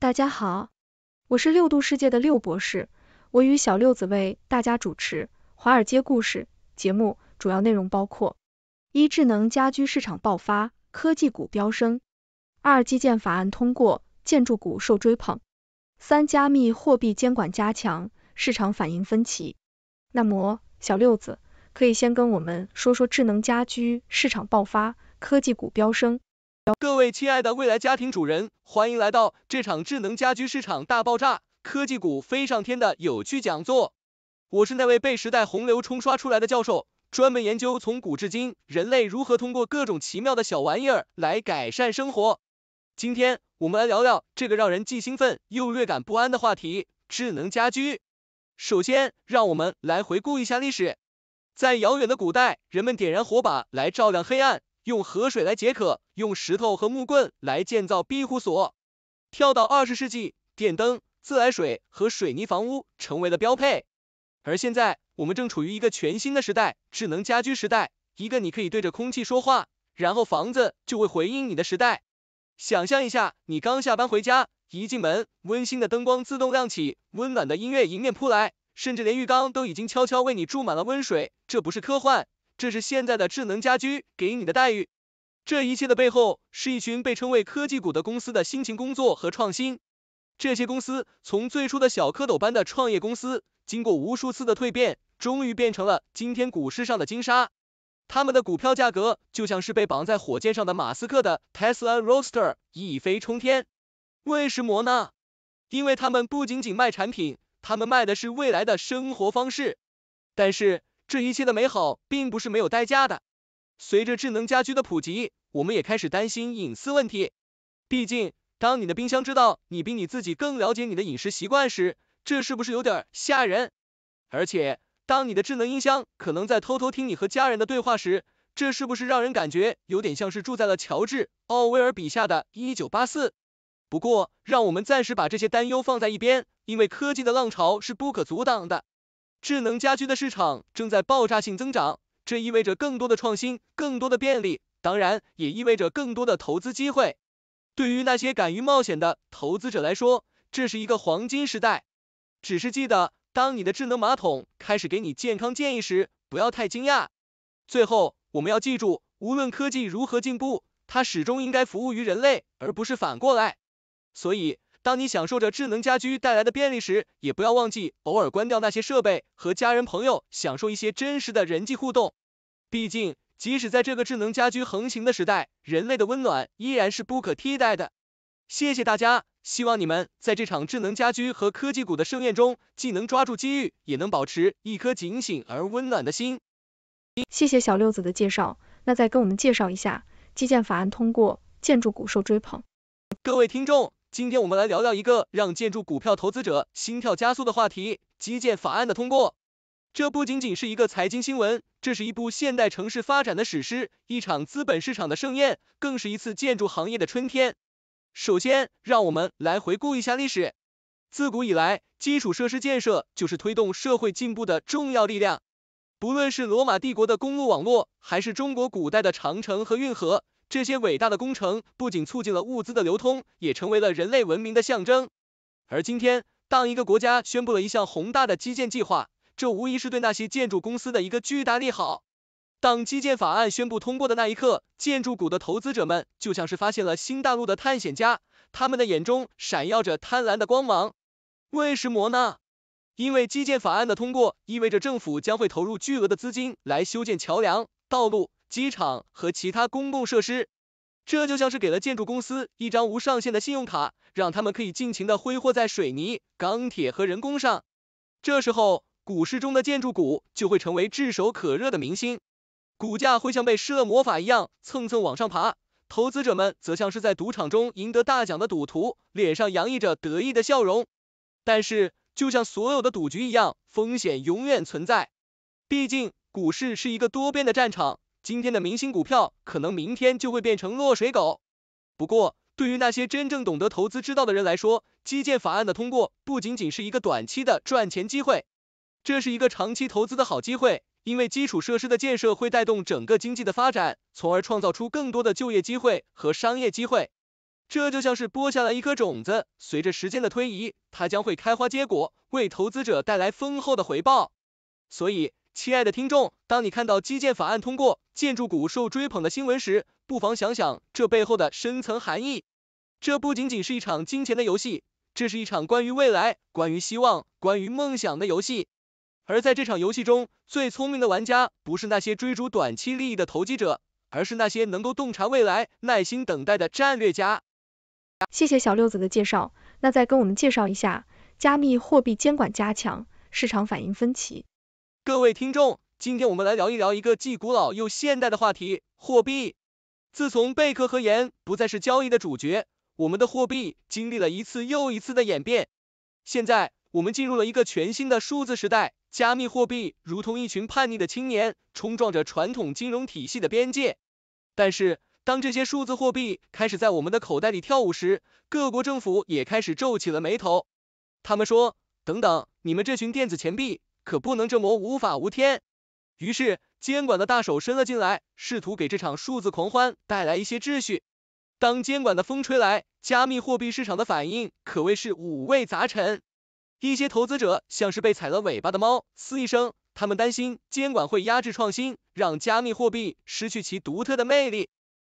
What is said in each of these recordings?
大家好，我是六度世界的六博士，我与小六子为大家主持《华尔街故事》节目，主要内容包括：一、智能家居市场爆发，科技股飙升；二、基建法案通过，建筑股受追捧；三、加密货币监管加强，市场反应分歧。那么，小六子可以先跟我们说说智能家居市场爆发，科技股飙升。各位亲爱的未来家庭主人，欢迎来到这场智能家居市场大爆炸、科技股飞上天的有趣讲座。我是那位被时代洪流冲刷出来的教授，专门研究从古至今人类如何通过各种奇妙的小玩意儿来改善生活。今天我们来聊聊这个让人既兴奋又略感不安的话题——智能家居。首先，让我们来回顾一下历史。在遥远的古代，人们点燃火把来照亮黑暗。用河水来解渴，用石头和木棍来建造庇护所。跳到二十世纪，电灯、自来水和水泥房屋成为了标配。而现在，我们正处于一个全新的时代——智能家居时代，一个你可以对着空气说话，然后房子就会回应你的时代。想象一下，你刚下班回家，一进门，温馨的灯光自动亮起，温暖的音乐迎面扑来，甚至连浴缸都已经悄悄为你注满了温水，这不是科幻。这是现在的智能家居给你的待遇。这一切的背后是一群被称为科技股的公司的辛勤工作和创新。这些公司从最初的小蝌蚪般的创业公司，经过无数次的蜕变，终于变成了今天股市上的金沙。他们的股票价格就像是被绑在火箭上的马斯克的 Tesla Roadster，一飞冲天。为什么呢？因为他们不仅仅卖产品，他们卖的是未来的生活方式。但是。这一切的美好并不是没有代价的。随着智能家居的普及，我们也开始担心隐私问题。毕竟，当你的冰箱知道你比你自己更了解你的饮食习惯时，这是不是有点吓人？而且，当你的智能音箱可能在偷偷听你和家人的对话时，这是不是让人感觉有点像是住在了乔治·奥威尔笔下的一九八四？不过，让我们暂时把这些担忧放在一边，因为科技的浪潮是不可阻挡的。智能家居的市场正在爆炸性增长，这意味着更多的创新，更多的便利，当然也意味着更多的投资机会。对于那些敢于冒险的投资者来说，这是一个黄金时代。只是记得，当你的智能马桶开始给你健康建议时，不要太惊讶。最后，我们要记住，无论科技如何进步，它始终应该服务于人类，而不是反过来。所以，当你享受着智能家居带来的便利时，也不要忘记偶尔关掉那些设备，和家人朋友享受一些真实的人际互动。毕竟，即使在这个智能家居横行的时代，人类的温暖依然是不可替代的。谢谢大家，希望你们在这场智能家居和科技股的盛宴中，既能抓住机遇，也能保持一颗警醒而温暖的心。谢谢小六子的介绍，那再跟我们介绍一下，基建法案通过，建筑股受追捧。各位听众。今天我们来聊聊一个让建筑股票投资者心跳加速的话题——基建法案的通过。这不仅仅是一个财经新闻，这是一部现代城市发展的史诗，一场资本市场的盛宴，更是一次建筑行业的春天。首先，让我们来回顾一下历史。自古以来，基础设施建设就是推动社会进步的重要力量。不论是罗马帝国的公路网络，还是中国古代的长城和运河。这些伟大的工程不仅促进了物资的流通，也成为了人类文明的象征。而今天，当一个国家宣布了一项宏大的基建计划，这无疑是对那些建筑公司的一个巨大利好。当基建法案宣布通过的那一刻，建筑股的投资者们就像是发现了新大陆的探险家，他们的眼中闪耀着贪婪的光芒。为什么呢？因为基建法案的通过意味着政府将会投入巨额的资金来修建桥梁、道路。机场和其他公共设施，这就像是给了建筑公司一张无上限的信用卡，让他们可以尽情的挥霍在水泥、钢铁和人工上。这时候，股市中的建筑股就会成为炙手可热的明星，股价会像被施了魔法一样蹭蹭往上爬，投资者们则像是在赌场中赢得大奖的赌徒，脸上洋溢着得意的笑容。但是，就像所有的赌局一样，风险永远存在，毕竟股市是一个多变的战场。今天的明星股票可能明天就会变成落水狗。不过，对于那些真正懂得投资之道的人来说，基建法案的通过不仅仅是一个短期的赚钱机会，这是一个长期投资的好机会。因为基础设施的建设会带动整个经济的发展，从而创造出更多的就业机会和商业机会。这就像是播下了一颗种子，随着时间的推移，它将会开花结果，为投资者带来丰厚的回报。所以，亲爱的听众，当你看到基建法案通过、建筑股受追捧的新闻时，不妨想想这背后的深层含义。这不仅仅是一场金钱的游戏，这是一场关于未来、关于希望、关于梦想的游戏。而在这场游戏中，最聪明的玩家不是那些追逐短期利益的投机者，而是那些能够洞察未来、耐心等待的战略家。谢谢小六子的介绍，那再跟我们介绍一下，加密货币监管加强，市场反应分歧。各位听众，今天我们来聊一聊一个既古老又现代的话题——货币。自从贝壳和盐不再是交易的主角，我们的货币经历了一次又一次的演变。现在，我们进入了一个全新的数字时代，加密货币如同一群叛逆的青年，冲撞着传统金融体系的边界。但是，当这些数字货币开始在我们的口袋里跳舞时，各国政府也开始皱起了眉头。他们说：“等等，你们这群电子钱币！”可不能这么无法无天。于是，监管的大手伸了进来，试图给这场数字狂欢带来一些秩序。当监管的风吹来，加密货币市场的反应可谓是五味杂陈。一些投资者像是被踩了尾巴的猫，嘶一声，他们担心监管会压制创新，让加密货币失去其独特的魅力。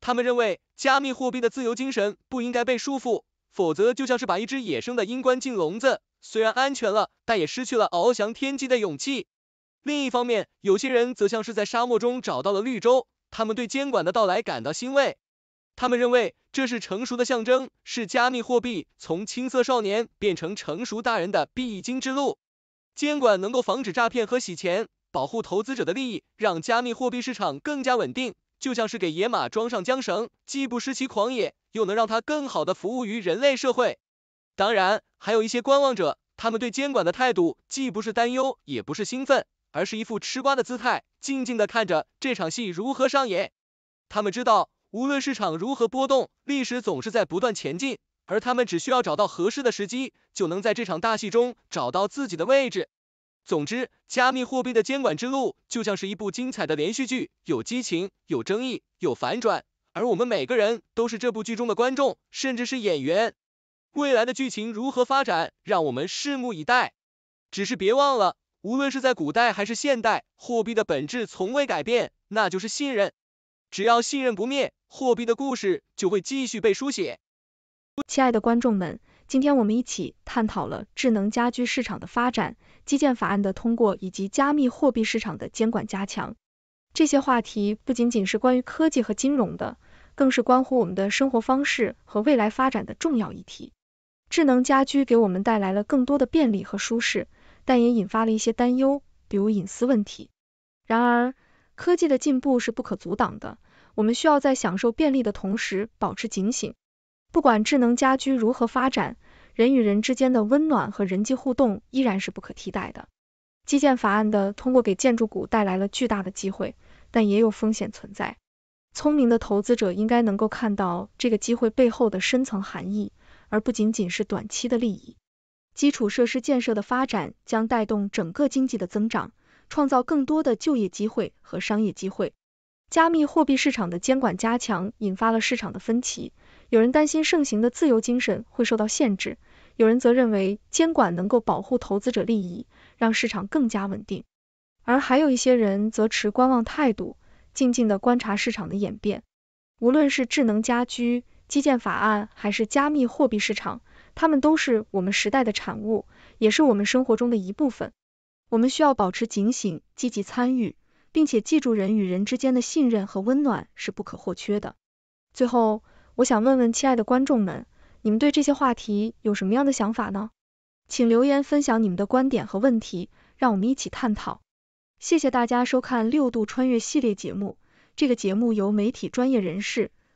他们认为，加密货币的自由精神不应该被束缚，否则就像是把一只野生的鹰关进笼子。虽然安全了，但也失去了翱翔天际的勇气。另一方面，有些人则像是在沙漠中找到了绿洲，他们对监管的到来感到欣慰。他们认为这是成熟的象征，是加密货币从青涩少年变成成熟大人的必经之路。监管能够防止诈骗和洗钱，保护投资者的利益，让加密货币市场更加稳定。就像是给野马装上缰绳，既不失其狂野，又能让它更好的服务于人类社会。当然，还有一些观望者，他们对监管的态度既不是担忧，也不是兴奋，而是一副吃瓜的姿态，静静的看着这场戏如何上演。他们知道，无论市场如何波动，历史总是在不断前进，而他们只需要找到合适的时机，就能在这场大戏中找到自己的位置。总之，加密货币的监管之路就像是一部精彩的连续剧，有激情，有争议，有反转，而我们每个人都是这部剧中的观众，甚至是演员。未来的剧情如何发展，让我们拭目以待。只是别忘了，无论是在古代还是现代，货币的本质从未改变，那就是信任。只要信任不灭，货币的故事就会继续被书写。亲爱的观众们，今天我们一起探讨了智能家居市场的发展、基建法案的通过以及加密货币市场的监管加强。这些话题不仅仅是关于科技和金融的，更是关乎我们的生活方式和未来发展的重要议题。智能家居给我们带来了更多的便利和舒适，但也引发了一些担忧，比如隐私问题。然而，科技的进步是不可阻挡的，我们需要在享受便利的同时保持警醒。不管智能家居如何发展，人与人之间的温暖和人际互动依然是不可替代的。基建法案的通过给建筑股带来了巨大的机会，但也有风险存在。聪明的投资者应该能够看到这个机会背后的深层含义。而不仅仅是短期的利益。基础设施建设的发展将带动整个经济的增长，创造更多的就业机会和商业机会。加密货币市场的监管加强引发了市场的分歧，有人担心盛行的自由精神会受到限制，有人则认为监管能够保护投资者利益，让市场更加稳定。而还有一些人则持观望态度，静静地观察市场的演变。无论是智能家居，基建法案还是加密货币市场，它们都是我们时代的产物，也是我们生活中的一部分。我们需要保持警醒，积极参与，并且记住人与人之间的信任和温暖是不可或缺的。最后，我想问问亲爱的观众们，你们对这些话题有什么样的想法呢？请留言分享你们的观点和问题，让我们一起探讨。谢谢大家收看六度穿越系列节目，这个节目由媒体专业人士。